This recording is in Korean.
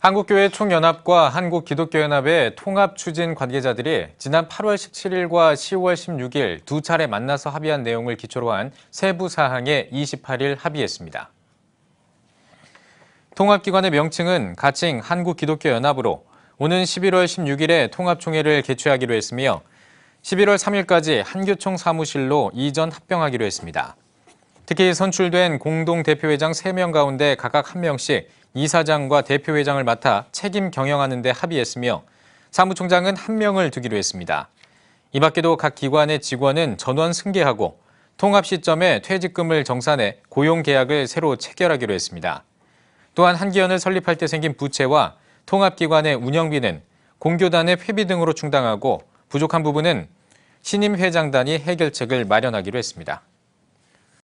한국교회 총연합과 한국기독교연합의 통합추진 관계자들이 지난 8월 17일과 10월 16일 두 차례 만나서 합의한 내용을 기초로 한 세부 사항에 28일 합의했습니다. 통합기관의 명칭은 가칭 한국기독교연합으로 오는 11월 16일에 통합총회를 개최하기로 했으며 11월 3일까지 한교총 사무실로 이전 합병하기로 했습니다. 특히 선출된 공동대표회장 3명 가운데 각각 1명씩 이사장과 대표회장을 맡아 책임 경영하는 데 합의했으며 사무총장은 1명을 두기로 했습니다. 이 밖에도 각 기관의 직원은 전원 승계하고 통합 시점에 퇴직금을 정산해 고용계약을 새로 체결하기로 했습니다. 또한 한기연을 설립할 때 생긴 부채와 통합기관의 운영비는 공교단의 회비 등으로 충당하고 부족한 부분은 신임 회장단이 해결책을 마련하기로 했습니다.